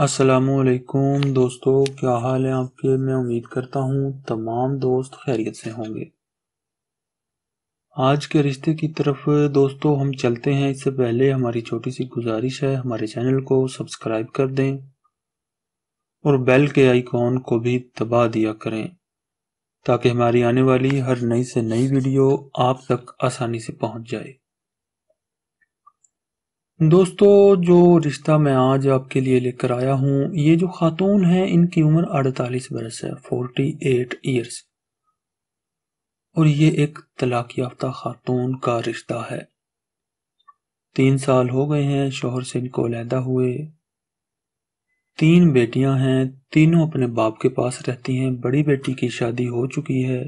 असलकुम दोस्तों क्या हाल है आपके मैं उम्मीद करता हूँ तमाम दोस्त खैरियत से होंगे आज के रिश्ते की तरफ दोस्तों हम चलते हैं इससे पहले हमारी छोटी सी गुजारिश है हमारे चैनल को सब्सक्राइब कर दें और बेल के आइकॉन को भी दबा दिया करें ताकि हमारी आने वाली हर नई से नई वीडियो आप तक आसानी से पहुँच जाए दोस्तों जो रिश्ता मैं आज आपके लिए लेकर आया हूँ ये जो खातून है इनकी उम्र अड़तालीस बरस है फोर्टी एट ईयर्स और ये एक तलाक याफ्ता खातून का रिश्ता है तीन साल हो गए हैं शोहर से इनको अलहदा हुए तीन बेटियां हैं तीनों अपने बाप के पास रहती हैं बड़ी बेटी की शादी हो चुकी है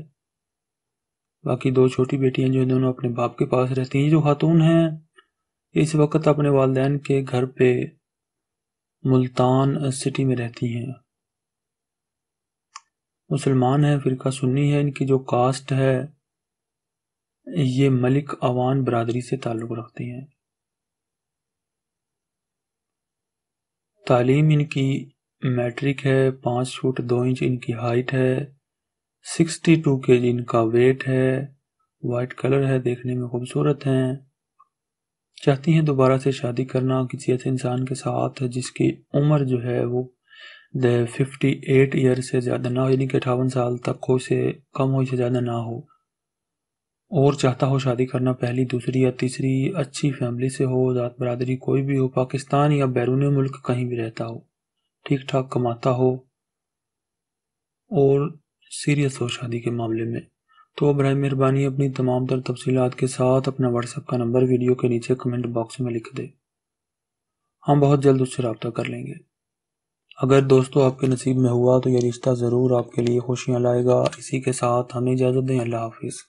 बाकी दो छोटी बेटियां जो दोनों अपने बाप के पास रहती हैं ये जो खातून हैं इस वक्त अपने वालदेन के घर पे मुल्तान सिटी में रहती हैं मुसलमान हैं फ़िरका सुन्नी है इनकी जो कास्ट है ये मलिक अवान बरदरी से ताल्लुक़ रखती हैं तालीम इनकी मैट्रिक है पाँच फुट दो इंच इनकी हाइट है सिक्सटी टू के जी इनका वेट है वाइट कलर है देखने में खूबसूरत हैं चाहती हैं दोबारा से शादी करना किसी ऐसे इंसान के साथ जिसकी उम्र जो है वो फिफ्टी एट ईयर से ज़्यादा ना हो यानी कि अठावन साल तक हो से कम हो से ज़्यादा ना हो और चाहता हो शादी करना पहली दूसरी या तीसरी अच्छी फैमिली से हो ज़ात बरदरी कोई भी हो पाकिस्तान या बैरून मुल्क कहीं भी रहता हो ठीक ठाक कमाता हो और सीरियस हो शादी के मामले में तो बर मेहरबानी अपनी तमाम तर तफसीत के साथ अपना व्हाट्सएप का नंबर वीडियो के नीचे कमेंट बॉक्स में लिख दें हम बहुत जल्द उससे रबता कर लेंगे अगर दोस्तों आपके नसीब में हुआ तो यह रिश्ता ज़रूर आपके लिए खुशियाँ लाएगा इसी के साथ हमें इजाज़त दें अल्लाह हाफिज़